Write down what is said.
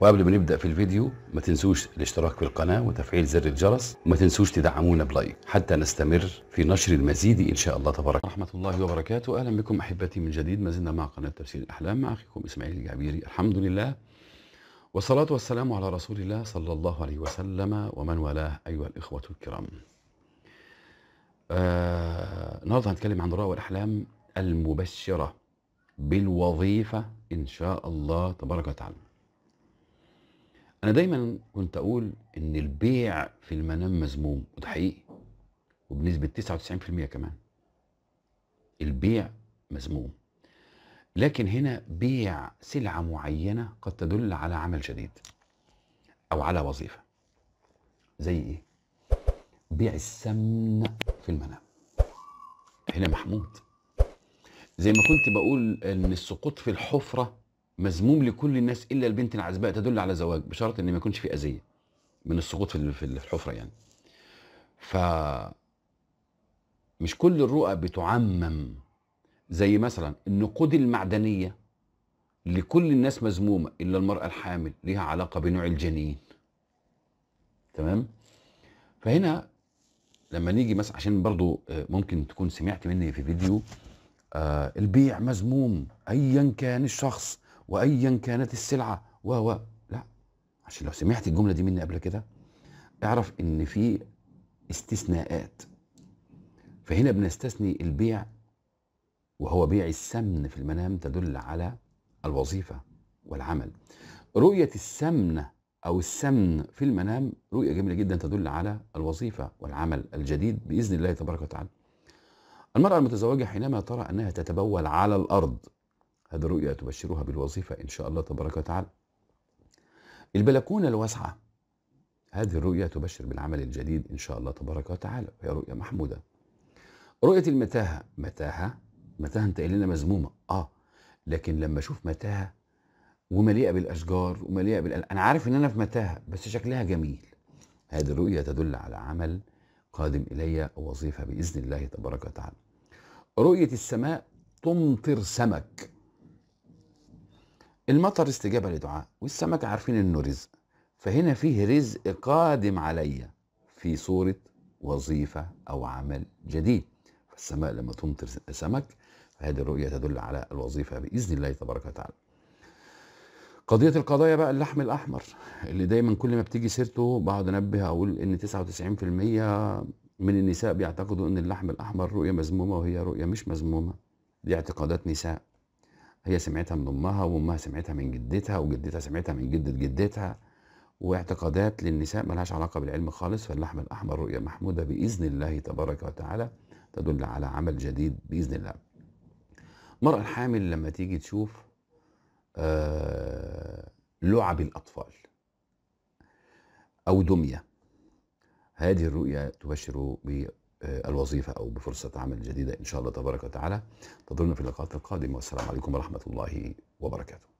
وقبل ما نبدا في الفيديو ما تنسوش الاشتراك في القناه وتفعيل زر الجرس وما تنسوش تدعمونا بلايك حتى نستمر في نشر المزيد ان شاء الله تبارك ورحمه الله وبركاته اهلا بكم احبتي من جديد ما زلنا مع قناه تفسير الاحلام مع اخيكم اسماعيل الجعبيري الحمد لله والصلاه والسلام على رسول الله صلى الله عليه وسلم ومن والاه ايها الاخوه الكرام آه النهارده هنتكلم عن رؤى الأحلام المبشرة بالوظيفة إن شاء الله تبارك وتعالى أنا دايما كنت أقول إن البيع في المنام مذموم وده حقيقي وبنسبة 99% كمان البيع مذموم لكن هنا بيع سلعة معينة قد تدل على عمل جديد أو على وظيفة زي إيه؟ بيع السمن في المنام هنا محمود زي ما كنت بقول ان السقوط في الحفره مذموم لكل الناس الا البنت العزباء تدل على زواج بشرط ان ما يكونش في اذيه من السقوط في الحفره يعني ف مش كل الرؤى بتعمم زي مثلا النقود المعدنيه لكل الناس مذمومه الا المراه الحامل ليها علاقه بنوع الجنين تمام فهنا لما نيجي مثلا عشان برضو آه، ممكن تكون سمعت مني في فيديو آه البيع مذموم ايا كان الشخص وايا كانت السلعه و لا عشان لو سمعت الجمله دي مني قبل كده اعرف ان في استثناءات فهنا بنستثني البيع وهو بيع السمن في المنام تدل على الوظيفه والعمل رؤيه السمنه او السمن في المنام رؤيه جميله جدا تدل على الوظيفه والعمل الجديد باذن الله تبارك وتعالى المرأة المتزوجة حينما ترى أنها تتبول على الأرض هذه الرؤية تبشرها بالوظيفة إن شاء الله تبارك وتعالى البلكونة الواسعة هذه الرؤية تبشر بالعمل الجديد إن شاء الله تبارك وتعالى وهي رؤية محمودة رؤية المتاهة متاهة متاهة أنت لنا مزمومة آه لكن لما أشوف متاهة ومليئة بالأشجار ومليئة بال أنا عارف إن أنا في متاهة بس شكلها جميل هذه الرؤية تدل على عمل قادم إلي وظيفة بإذن الله تبارك وتعالى رؤية السماء تمطر سمك المطر استجابة لدعاء والسمك عارفين انه رزق فهنا فيه رزق قادم علي في صورة وظيفة أو عمل جديد فالسماء لما تمطر سمك فهذه الرؤية تدل على الوظيفة بإذن الله تبارك وتعالى قضية القضايا بقى اللحم الأحمر اللي دايما كل ما بتيجي سيرته بقعد أنبه أقول إن 99% من النساء بيعتقدوا إن اللحم الأحمر رؤية مذمومة وهي رؤية مش مذمومة دي اعتقادات نساء هي سمعتها من أمها وأمها سمعتها من جدتها وجدتها سمعتها من جدة جدتها واعتقادات للنساء ملهاش علاقة بالعلم خالص فاللحم الأحمر رؤية محمودة بإذن الله تبارك وتعالى تدل على عمل جديد بإذن الله المرأة الحامل لما تيجي تشوف آه، لعب الأطفال أو دمية هذه الرؤية تبشر بالوظيفة أو بفرصة عمل جديدة إن شاء الله تبارك وتعالى تظلنا في اللقاءات القادمة والسلام عليكم ورحمة الله وبركاته